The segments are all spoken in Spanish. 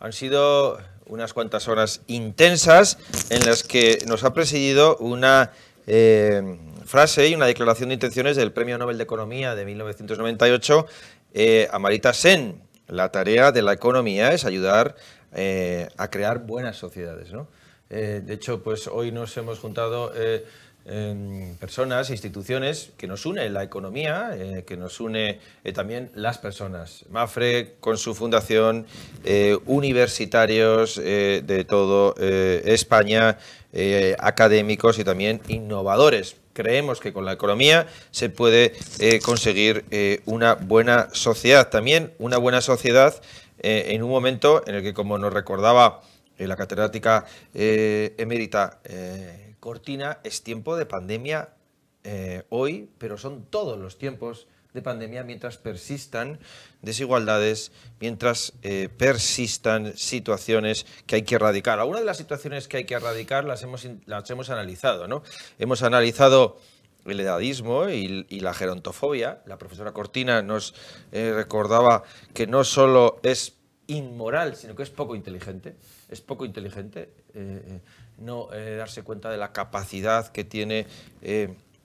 Han sido unas cuantas horas intensas en las que nos ha presidido una eh, frase y una declaración de intenciones del Premio Nobel de Economía de 1998 eh, a Marita Sen. La tarea de la economía es ayudar eh, a crear buenas sociedades. de hecho, pues hoy nos hemos juntado... Em, personas, e instituciones, que nos une la economía, eh, que nos une eh, también las personas. Mafre con su fundación, eh, universitarios de todo España, académicos y también innovadores. Creemos que con la economía se puede conseguir una buena sociedad. También una buena sociedad en un momento en el que, como nos recordaba la catedrática emérita, cortina, es tiempo de pandemia eh, hoy, pero son todos los tiempos de pandemia mientras persistan desigualdades, mientras eh, persistan situaciones que hay que erradicar. Algunas de las situaciones que hay que erradicar las hemos, las hemos analizado, ¿no? Hemos analizado el edadismo y, la gerontofobia. La profesora Cortina nos eh, recordaba que no solo es inmoral, sino que es poco inteligente. Es poco inteligente eh, eh, no eh, darse cuenta de la capacidad que tiene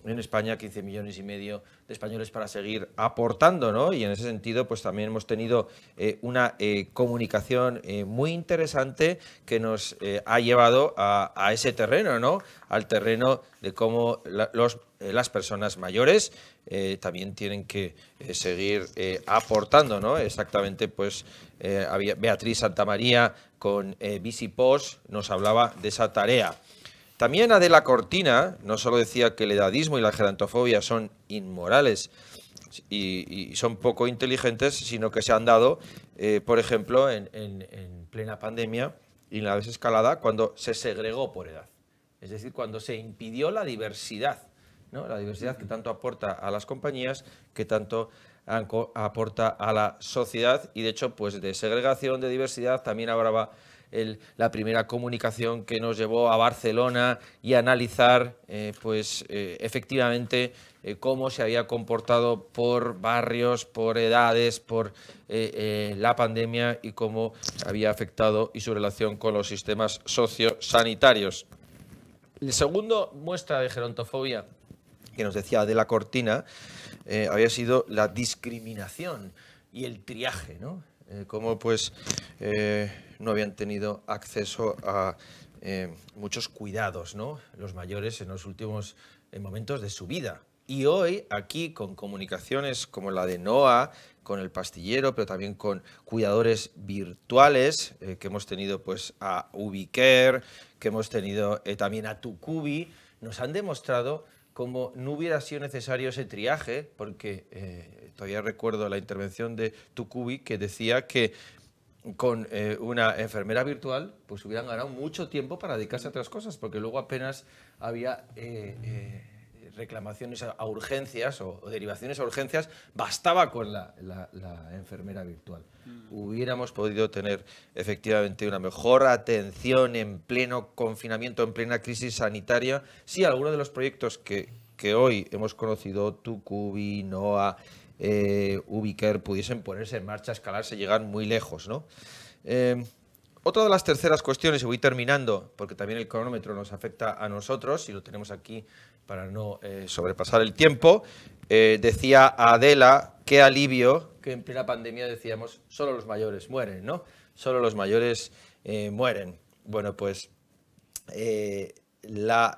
en España 15 millones y medio de españoles para seguir aportando, ¿no? Y en ese sentido, pues también hemos tenido eh, una eh, comunicación eh, muy interesante que nos ha llevado a, ese terreno, ¿no? Al terreno de cómo los, las personas mayores también tienen que seguir aportando, ¿no? Exactamente, pues Beatriz Santamaría con post nos hablaba de esa tarea. También Adela Cortina no solo decía que el edadismo y la gerontofobia son inmorales y, son poco inteligentes, sino que se han dado, eh, por ejemplo, en, plena pandemia y en la desescalada, cuando se segregó por edad. Es decir, cuando se impidió la diversidad, ¿no? la diversidad que tanto aporta a las compañías, que tanto aporta a la sociedad y, de hecho, pues de segregación, de diversidad, también va la primera comunicación que nos llevó a Barcelona y analizar eh, pues, eh, efectivamente eh, cómo se había comportado por barrios, por edades, por la pandemia y cómo había afectado y su relación con los sistemas sociosanitarios. El segundo muestra de gerontofobia que nos decía de la cortina había sido la discriminación y el triaje, ¿no? Eh, cómo pues eh, no habían tenido acceso a eh, muchos cuidados, ¿no? Los mayores en los últimos momentos de su vida. Y hoy, aquí, con comunicaciones como la de Noah, con el pastillero, pero también con cuidadores virtuales, que hemos tenido pues, a Ubicare, que hemos tenido también a Tucubi, nos han demostrado como no hubiera sido necesario ese triaje, porque eh, todavía recuerdo la intervención de Tucubi que decía que con eh, una enfermera virtual, pues hubieran ganado mucho tiempo para dedicarse a otras cosas, porque luego apenas había eh, reclamaciones a, urgencias o, derivaciones a urgencias, bastaba con la, enfermera virtual. Mm. Hubiéramos podido tener efectivamente una mejor atención en pleno confinamiento, en plena crisis sanitaria, si algunos alguno de los proyectos que, hoy hemos conocido, Tucubi, NOA, eh, pudiesen ponerse en marcha, escalarse, llegar muy lejos, ¿no? Eh, otra de las terceras cuestiones, y voy terminando, porque también el cronómetro nos afecta a nosotros, y lo tenemos aquí para no eh, sobrepasar el tiempo, eh, decía Adela, qué alivio que en plena pandemia decíamos, solo los mayores mueren, ¿no? Solo los mayores eh, mueren. Bueno, pues la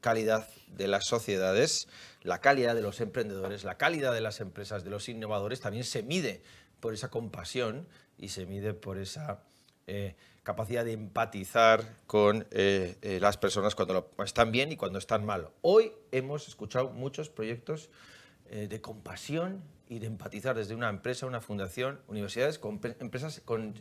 calidad de las sociedades, la calidad de los emprendedores, la calidad de las empresas, de los innovadores, también se mide por esa compasión y se mide por esa eh, capacidad de empatizar con eh, eh, las personas cuando están bien y cuando están mal. Hoy hemos escuchado muchos proyectos de compasión y de empatizar desde una empresa, una fundación, universidades, empresas, con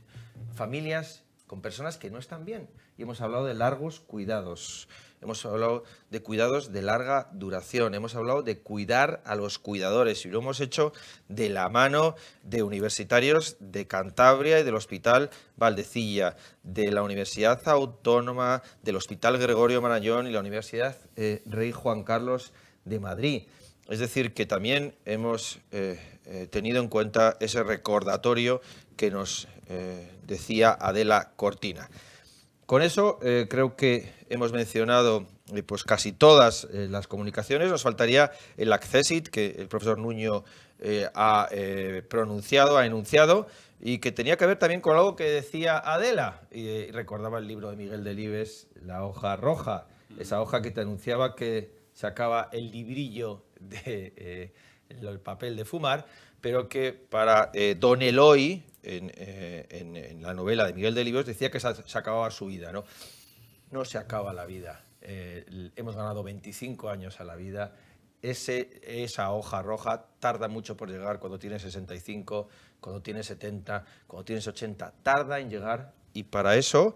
familias con personas que no están bien. Y hemos hablado de largos cuidados, hemos hablado de cuidados de larga duración, hemos hablado de cuidar a los cuidadores y lo hemos hecho de la mano de universitarios de Cantabria y del Hospital Valdecilla, de la Universidad Autónoma, del Hospital Gregorio Marañón y la Universidad eh, Rey Juan Carlos de Madrid. Es decir, que también hemos eh, eh, tenido en cuenta ese recordatorio que nos eh, decía Adela Cortina. Con eso eh, creo que hemos mencionado eh, pues casi todas las comunicaciones. Nos faltaría el Accessit que el profesor Nuño ha pronunciado, ha enunciado y que tenía que ver también con algo que decía Adela. Y recordaba el libro de Miguel Delibes, La hoja roja, esa hoja que te anunciaba que sacaba el librillo del papel de fumar pero que para Don Eloy, eh, en, la novela de Miguel de decía que se, acababa su vida. ¿no? no se acaba la vida. Eh, hemos ganado 25 años a la vida. esa hoja roja tarda mucho por llegar cuando tienes 65, cuando tienes 70, cuando tienes 80. Tarda en llegar y para eso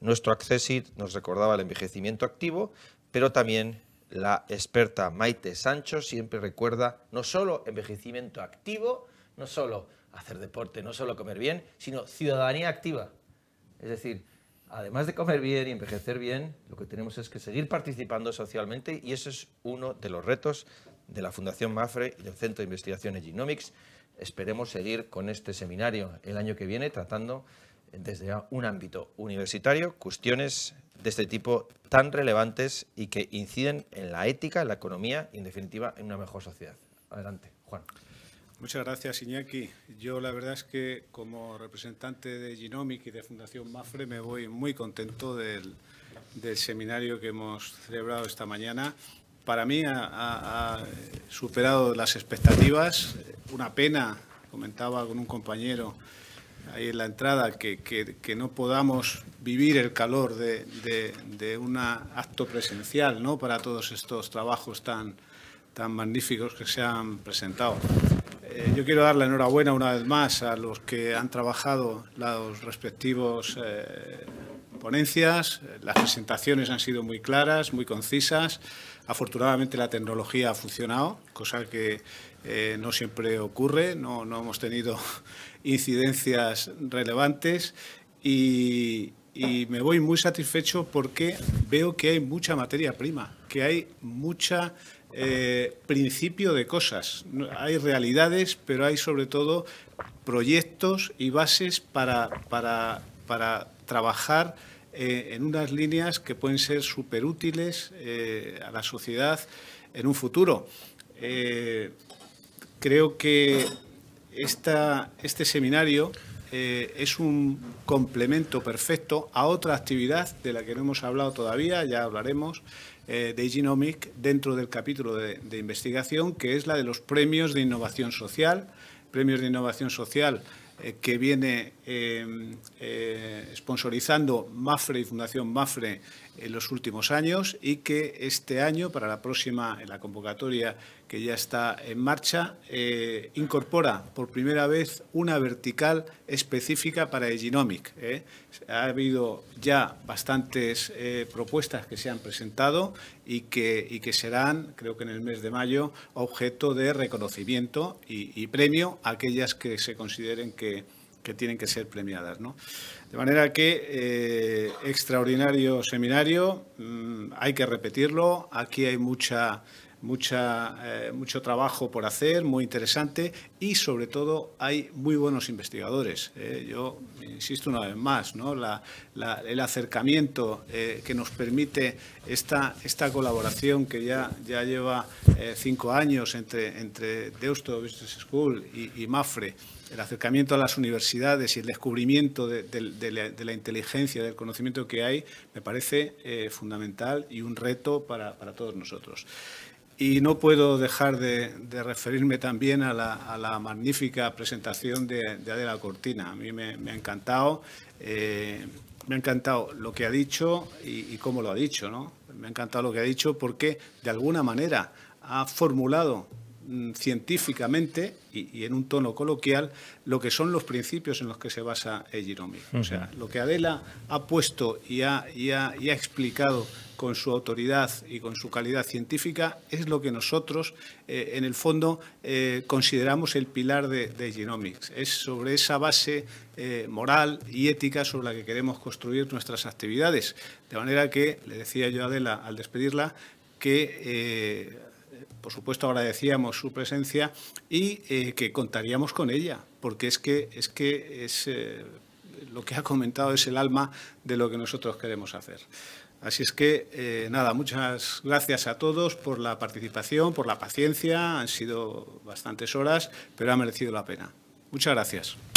nuestro Accessit nos recordaba el envejecimiento activo, pero también la experta Maite Sancho siempre recuerda no solo envejecimiento activo, no solo hacer deporte, no solo comer bien, sino ciudadanía activa. Es decir, además de comer bien y envejecer bien, lo que tenemos es que seguir participando socialmente y eso es uno de los retos de la Fundación MAFRE y del Centro de Investigación en Genomics. Esperemos seguir con este seminario el año que viene tratando desde un ámbito universitario cuestiones de este tipo tan relevantes y que inciden en la ética, en la economía y en definitiva en una mejor sociedad. Adelante, Juan. Muchas gracias, Iñaki. Yo la verdad es que como representante de Genomic y de Fundación MAFRE me voy muy contento del, seminario que hemos celebrado esta mañana. Para mí ha, superado las expectativas. Una pena, comentaba con un compañero, ahí en la entrada, que, no podamos vivir el calor de, un acto presencial ¿no? para todos estos trabajos tan magníficos que se han presentado. Eh, yo quiero dar la enhorabuena una vez más a los que han trabajado las respectivas eh, ponencias. Las presentaciones han sido muy claras, muy concisas. Afortunadamente la tecnología ha funcionado, cosa que eh, no siempre ocurre. No, hemos tenido incidencias relevantes y, y me voy muy satisfecho porque veo que hay mucha materia prima, que hay mucha eh, principio de cosas. Hay realidades, pero hay sobre todo proyectos y bases para, para, para trabajar eh, en unas líneas que pueden ser súper útiles eh, a la sociedad en un futuro. creo que este seminario eh, es un complemento perfecto a otra actividad de la que no hemos hablado todavía, ya hablaremos, eh, de Genomic dentro del capítulo de, investigación, que es la de los premios de innovación social. Premios de innovación social eh, que viene sponsorizando MAFRE y Fundación MAFRE en los últimos años y que este año, para la próxima, en la convocatoria que ya está en marcha, eh, incorpora por primera vez una vertical específica para el Genomic. ¿eh? Ha habido ya bastantes eh, propuestas que se han presentado y que, que serán, creo que en el mes de mayo, objeto de reconocimiento y premio a aquellas que se consideren que que tienen que ser premiadas. ¿no? De manera que, eh, extraordinario seminario, mm, hay que repetirlo, aquí hay mucha mucha, eh, mucho trabajo por hacer, muy interesante y sobre todo hay muy buenos investigadores. Eh. Yo insisto una vez más, ¿no? el acercamiento eh, que nos permite esta, esta colaboración que ya, ya lleva cinco años entre, entre Deusto Business School y, MAFRE el acercamiento a las universidades y el descubrimiento de, la, inteligencia, del conocimiento que hay, me parece fundamental y un reto para, para todos nosotros. Y no puedo dejar de, referirme también a la, magnífica presentación de, de Adela Cortina. A mí me, ha encantado. Eh, me ha encantado lo que ha dicho y, y, cómo lo ha dicho, ¿no? Me ha encantado lo que ha dicho porque de alguna manera ha formulado Mm, científicamente y, en un tono coloquial lo que son los principios en los que se basa el genomics O sea, lo que Adela ha puesto y ha, explicado con su autoridad y con su calidad científica es lo que nosotros, eh, en el fondo, eh, consideramos el pilar de, Genomics. Es sobre esa base eh, moral y ética sobre la que queremos construir nuestras actividades. De manera que, le decía yo a Adela al despedirla, que por supuesto agradecíamos su presencia y eh, que contaríamos con ella, porque es que eh, lo que ha comentado es el alma de lo que nosotros queremos hacer. Así es que, eh, nada, muchas gracias a todos por la participación, por la paciencia. Han sido bastantes horas, pero ha merecido la pena. Muchas gracias.